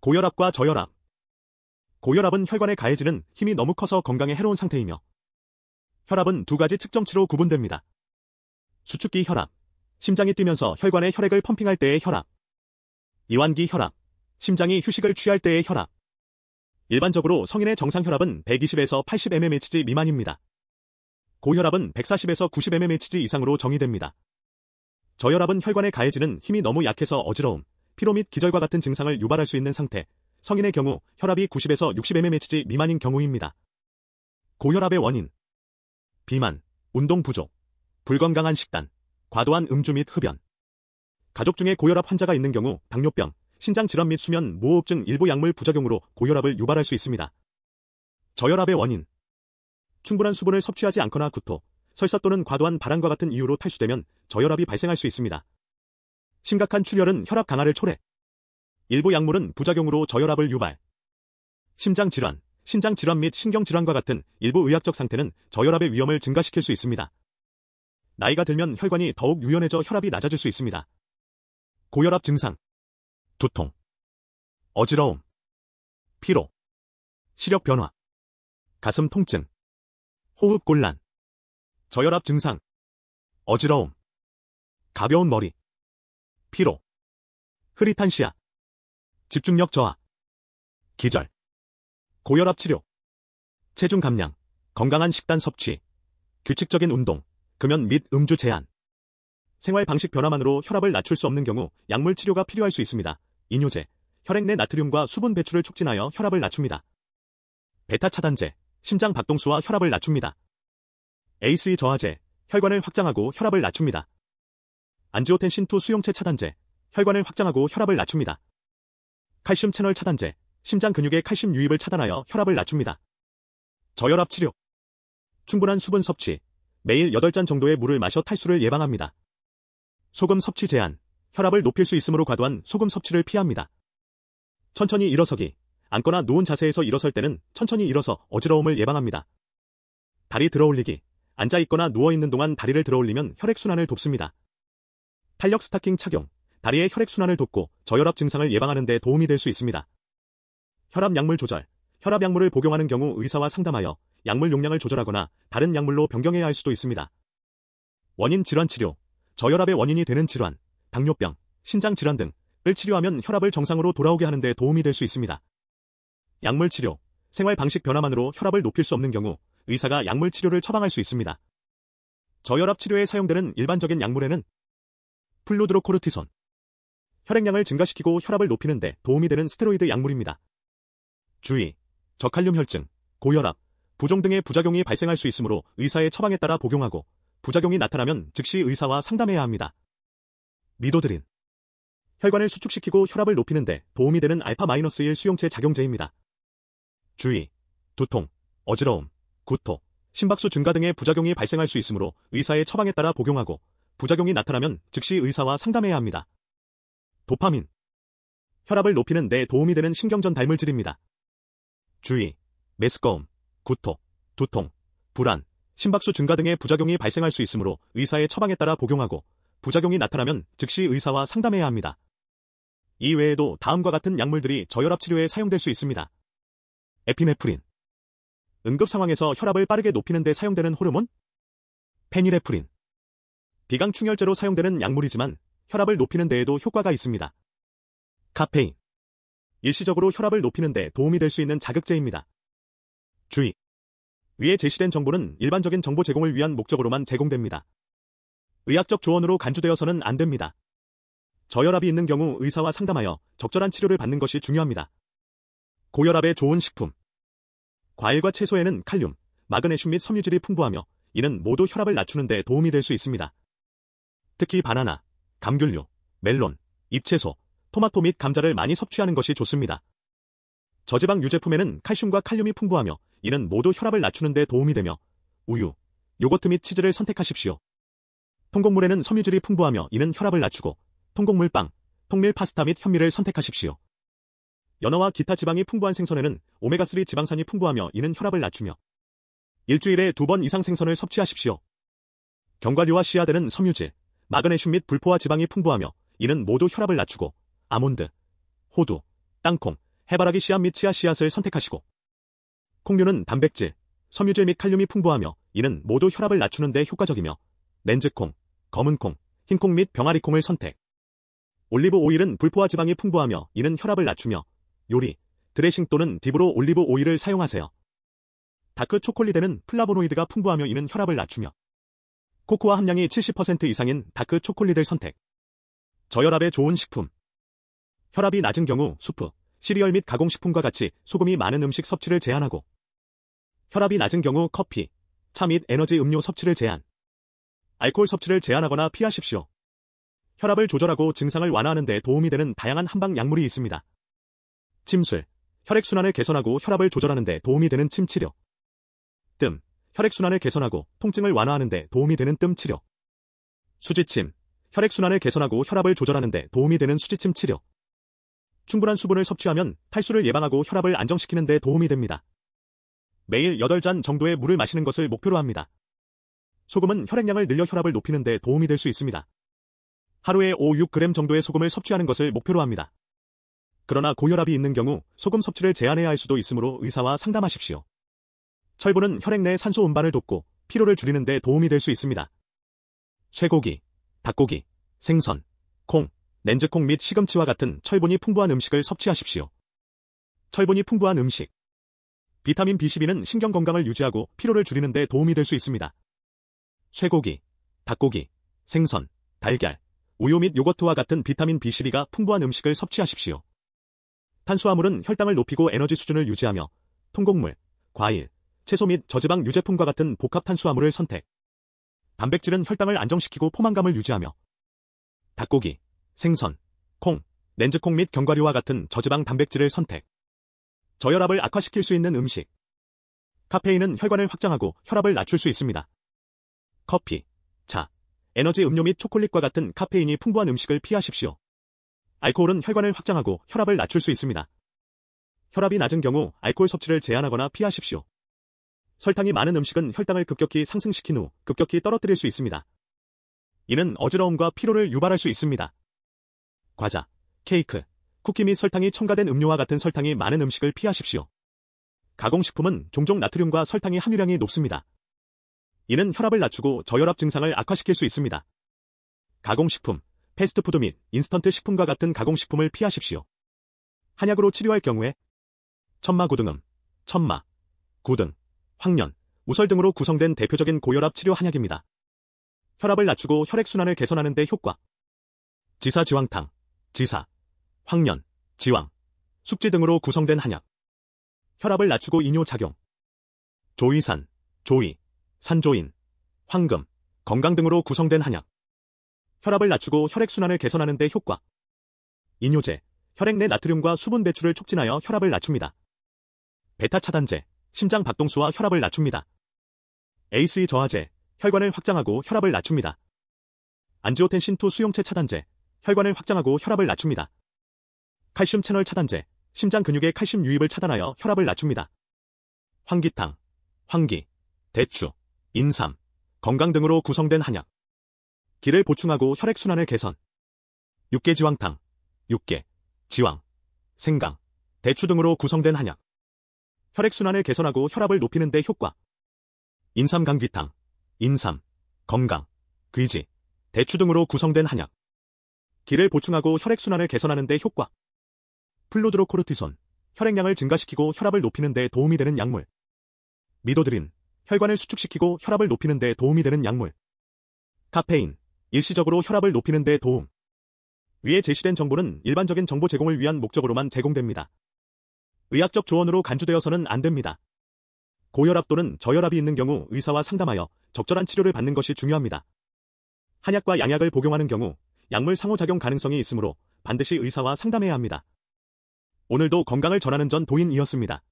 고혈압과 저혈압 고혈압은 혈관에 가해지는 힘이 너무 커서 건강에 해로운 상태이며 혈압은 두 가지 측정치로 구분됩니다. 수축기 혈압 심장이 뛰면서 혈관에 혈액을 펌핑할 때의 혈압 이완기 혈압 심장이 휴식을 취할 때의 혈압 일반적으로 성인의 정상 혈압은 120에서 80mmHg 미만입니다. 고혈압은 140에서 90mmHg 이상으로 정의됩니다. 저혈압은 혈관에 가해지는 힘이 너무 약해서 어지러움, 피로 및 기절과 같은 증상을 유발할 수 있는 상태, 성인의 경우 혈압이 90에서 60mmHg 미만인 경우입니다. 고혈압의 원인 비만, 운동 부족, 불건강한 식단, 과도한 음주 및 흡연 가족 중에 고혈압 환자가 있는 경우 당뇨병, 신장 질환 및 수면, 무호흡증 일부 약물 부작용으로 고혈압을 유발할 수 있습니다. 저혈압의 원인 충분한 수분을 섭취하지 않거나 구토, 설사 또는 과도한 발암과 같은 이유로 탈수되면 저혈압이 발생할 수 있습니다. 심각한 출혈은 혈압 강화를 초래. 일부 약물은 부작용으로 저혈압을 유발. 심장 질환, 신장 질환 및 신경 질환과 같은 일부 의학적 상태는 저혈압의 위험을 증가시킬 수 있습니다. 나이가 들면 혈관이 더욱 유연해져 혈압이 낮아질 수 있습니다. 고혈압 증상 두통 어지러움 피로 시력 변화 가슴 통증 호흡 곤란 저혈압 증상 어지러움 가벼운 머리 피로, 흐릿한 시야, 집중력 저하, 기절, 고혈압 치료, 체중 감량, 건강한 식단 섭취, 규칙적인 운동, 금연 및 음주 제한, 생활 방식 변화만으로 혈압을 낮출 수 없는 경우 약물 치료가 필요할 수 있습니다. 이뇨제, 혈액 내 나트륨과 수분 배출을 촉진하여 혈압을 낮춥니다. 베타 차단제, 심장 박동수와 혈압을 낮춥니다. ACE 저하제, 혈관을 확장하고 혈압을 낮춥니다. 안지오텐신2 수용체 차단제, 혈관을 확장하고 혈압을 낮춥니다. 칼슘 채널 차단제, 심장 근육의 칼슘 유입을 차단하여 혈압을 낮춥니다. 저혈압 치료 충분한 수분 섭취, 매일 8잔 정도의 물을 마셔 탈수를 예방합니다. 소금 섭취 제한, 혈압을 높일 수 있으므로 과도한 소금 섭취를 피합니다. 천천히 일어서기, 앉거나 누운 자세에서 일어설 때는 천천히 일어서 어지러움을 예방합니다. 다리 들어올리기, 앉아있거나 누워있는 동안 다리를 들어올리면 혈액순환을 돕습니다. 탄력 스타킹 착용, 다리의 혈액순환을 돕고 저혈압 증상을 예방하는 데 도움이 될 수 있습니다. 혈압 약물 조절, 혈압 약물을 복용하는 경우 의사와 상담하여 약물 용량을 조절하거나 다른 약물로 변경해야 할 수도 있습니다. 원인 질환 치료, 저혈압의 원인이 되는 질환, 당뇨병, 신장 질환 등을 치료하면 혈압을 정상으로 돌아오게 하는 데 도움이 될 수 있습니다. 약물 치료, 생활 방식 변화만으로 혈압을 높일 수 없는 경우 의사가 약물 치료를 처방할 수 있습니다. 저혈압 치료에 사용되는 일반적인 약물에는 플루드로코르티손. 혈액량을 증가시키고 혈압을 높이는데 도움이 되는 스테로이드 약물입니다. 주의. 저칼륨 혈증, 고혈압, 부종 등의 부작용이 발생할 수 있으므로 의사의 처방에 따라 복용하고 부작용이 나타나면 즉시 의사와 상담해야 합니다. 니도드린. 혈관을 수축시키고 혈압을 높이는데 도움이 되는 알파-1 수용체 작용제입니다. 주의, 두통, 어지러움, 구토, 심박수 증가 등의 부작용이 발생할 수 있으므로 의사의 처방에 따라 복용하고 부작용이 나타나면 즉시 의사와 상담해야 합니다. 도파민 혈압을 높이는 데 도움이 되는 신경전 달물질입니다. 주의, 메스꺼움, 구토, 두통, 불안, 심박수 증가 등의 부작용이 발생할 수 있으므로 의사의 처방에 따라 복용하고 부작용이 나타나면 즉시 의사와 상담해야 합니다. 이 외에도 다음과 같은 약물들이 저혈압 치료에 사용될 수 있습니다. 에피네프린 응급 상황에서 혈압을 빠르게 높이는 데 사용되는 호르몬 페니레프린 비강충혈제로 사용되는 약물이지만 혈압을 높이는 데에도 효과가 있습니다. 카페인 일시적으로 혈압을 높이는 데 도움이 될 수 있는 자극제입니다. 주의 위에 제시된 정보는 일반적인 정보 제공을 위한 목적으로만 제공됩니다. 의학적 조언으로 간주되어서는 안 됩니다. 저혈압이 있는 경우 의사와 상담하여 적절한 치료를 받는 것이 중요합니다. 고혈압에 좋은 식품 과일과 채소에는 칼륨, 마그네슘 및 섬유질이 풍부하며 이는 모두 혈압을 낮추는 데 도움이 될 수 있습니다. 특히 바나나, 감귤류, 멜론, 잎채소, 토마토 및 감자를 많이 섭취하는 것이 좋습니다. 저지방 유제품에는 칼슘과 칼륨이 풍부하며 이는 모두 혈압을 낮추는 데 도움이 되며 우유, 요거트 및 치즈를 선택하십시오. 통곡물에는 섬유질이 풍부하며 이는 혈압을 낮추고 통곡물 빵, 통밀 파스타 및 현미를 선택하십시오. 연어와 기타 지방이 풍부한 생선에는 오메가3 지방산이 풍부하며 이는 혈압을 낮추며 일주일에 두 번 이상 생선을 섭취하십시오. 견과류와 씨앗에는 섬유질, 마그네슘 및 불포화 지방이 풍부하며 이는 모두 혈압을 낮추고 아몬드, 호두, 땅콩, 해바라기 씨앗 및 치아 씨앗을 선택하시고 콩류는 단백질, 섬유질 및 칼륨이 풍부하며 이는 모두 혈압을 낮추는 데 효과적이며 렌즈콩, 검은콩, 흰콩 및 병아리콩을 선택 올리브 오일은 불포화 지방이 풍부하며 이는 혈압을 낮추며 요리, 드레싱 또는 딥으로 올리브 오일을 사용하세요. 다크 초콜릿에는 플라보노이드가 풍부하며 이는 혈압을 낮추며 코코아 함량이 70% 이상인 다크 초콜릿을 선택. 저혈압에 좋은 식품. 혈압이 낮은 경우 수프, 시리얼 및 가공식품과 같이 소금이 많은 음식 섭취를 제한하고 혈압이 낮은 경우 커피, 차 및 에너지 음료 섭취를 제한. 알코올 섭취를 제한하거나 피하십시오. 혈압을 조절하고 증상을 완화하는 데 도움이 되는 다양한 한방 약물이 있습니다. 침술, 혈액순환을 개선하고 혈압을 조절하는 데 도움이 되는 침치료. 뜸, 혈액순환을 개선하고 통증을 완화하는 데 도움이 되는 뜸 치료. 수지침. 혈액순환을 개선하고 혈압을 조절하는 데 도움이 되는 수지침 치료. 충분한 수분을 섭취하면 탈수를 예방하고 혈압을 안정시키는 데 도움이 됩니다. 매일 8잔 정도의 물을 마시는 것을 목표로 합니다. 소금은 혈액량을 늘려 혈압을 높이는 데 도움이 될 수 있습니다. 하루에 5, 6g 정도의 소금을 섭취하는 것을 목표로 합니다. 그러나 고혈압이 있는 경우 소금 섭취를 제한해야 할 수도 있으므로 의사와 상담하십시오. 철분은 혈액 내 산소 운반을 돕고 피로를 줄이는 데 도움이 될 수 있습니다. 쇠고기, 닭고기, 생선, 콩, 렌즈콩 및 시금치와 같은 철분이 풍부한 음식을 섭취하십시오. 철분이 풍부한 음식 비타민 B12는 신경 건강을 유지하고 피로를 줄이는 데 도움이 될 수 있습니다. 쇠고기, 닭고기, 생선, 달걀, 우유 및 요거트와 같은 비타민 B12가 풍부한 음식을 섭취하십시오. 탄수화물은 혈당을 높이고 에너지 수준을 유지하며 통곡물, 과일, 채소 및 저지방 유제품과 같은 복합 탄수화물을 선택. 단백질은 혈당을 안정시키고 포만감을 유지하며 닭고기, 생선, 콩, 렌즈콩 및 견과류와 같은 저지방 단백질을 선택. 저혈압을 악화시킬 수 있는 음식. 카페인은 혈관을 확장하고 혈압을 낮출 수 있습니다. 커피, 차, 에너지 음료 및 초콜릿과 같은 카페인이 풍부한 음식을 피하십시오. 알코올은 혈관을 확장하고 혈압을 낮출 수 있습니다. 혈압이 낮은 경우 알코올 섭취를 제한하거나 피하십시오. 설탕이 많은 음식은 혈당을 급격히 상승시킨 후 급격히 떨어뜨릴 수 있습니다. 이는 어지러움과 피로를 유발할 수 있습니다. 과자, 케이크, 쿠키 및 설탕이 첨가된 음료와 같은 설탕이 많은 음식을 피하십시오. 가공식품은 종종 나트륨과 설탕의 함유량이 높습니다. 이는 혈압을 낮추고 저혈압 증상을 악화시킬 수 있습니다. 가공식품, 패스트푸드 및 인스턴트 식품과 같은 가공식품을 피하십시오. 한약으로 치료할 경우에 천마 구등음, 천마, 구등, 황년, 우설 등으로 구성된 대표적인 고혈압 치료 한약입니다. 혈압을 낮추고 혈액순환을 개선하는 데 효과 지사지황탕 지사, 황년, 지황 숙지 등으로 구성된 한약 혈압을 낮추고 이뇨작용 조이산, 조이, 산조인, 황금, 건강 등으로 구성된 한약 혈압을 낮추고 혈액순환을 개선하는 데 효과 이뇨제, 혈액 내 나트륨과 수분 배출을 촉진하여 혈압을 낮춥니다. 베타 차단제, 심장 박동수와 혈압을 낮춥니다. ACE 저하제, 혈관을 확장하고 혈압을 낮춥니다. 안지오텐신 2 수용체 차단제, 혈관을 확장하고 혈압을 낮춥니다. 칼슘 채널 차단제, 심장 근육의 칼슘 유입을 차단하여 혈압을 낮춥니다. 황기탕, 황기, 대추, 인삼, 건강 등으로 구성된 한약. 기를 보충하고 혈액순환을 개선. 육개지황탕, 육개, 지황, 생강, 대추 등으로 구성된 한약. 혈액순환을 개선하고 혈압을 높이는 데 효과. 인삼강귀탕, 인삼, 건강, 귀지, 대추 등으로 구성된 한약. 기를 보충하고 혈액순환을 개선하는 데 효과. 플로드로코르티손, 혈액량을 증가시키고 혈압을 높이는 데 도움이 되는 약물. 미도드린, 혈관을 수축시키고 혈압을 높이는 데 도움이 되는 약물. 카페인, 일시적으로 혈압을 높이는 데 도움. 위에 제시된 정보는 일반적인 정보 제공을 위한 목적으로만 제공됩니다. 의학적 조언으로 간주되어서는 안 됩니다. 고혈압 또는 저혈압이 있는 경우 의사와 상담하여 적절한 치료를 받는 것이 중요합니다. 한약과 양약을 복용하는 경우 약물 상호작용 가능성이 있으므로 반드시 의사와 상담해야 합니다. 오늘도 건강을 전하는 전 도인이었습니다.